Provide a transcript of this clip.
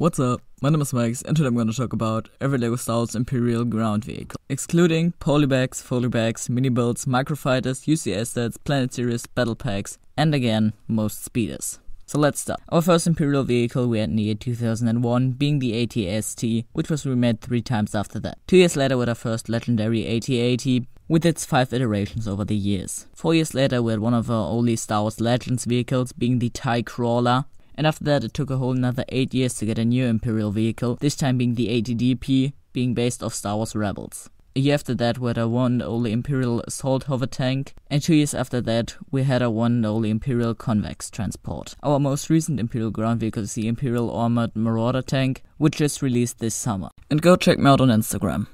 What's up? My name is Max and today I'm gonna talk about every LEGO Star Wars Imperial ground vehicle, excluding polybags, foliobags, mini builds, microfighters, UC assets, planet series, battle packs, and again, most speeders. So let's start. Our first Imperial vehicle we had in the year 2001 being the ATST, which was remade three times after that. Two years later we had our first legendary AT-AT, with its five iterations over the years. Four years later we had one of our only Star Wars Legends vehicles being the TIE Crawler, and after that it took a whole another 8 years to get a new Imperial vehicle, this time being the ATDP, being based off Star Wars Rebels. A year after that, we had our one and only Imperial Assault Hover Tank, and two years after that, we had our one and only Imperial Convex Transport. Our most recent Imperial ground vehicle is the Imperial Armored Marauder Tank, which just released this summer. And go check me out on Instagram.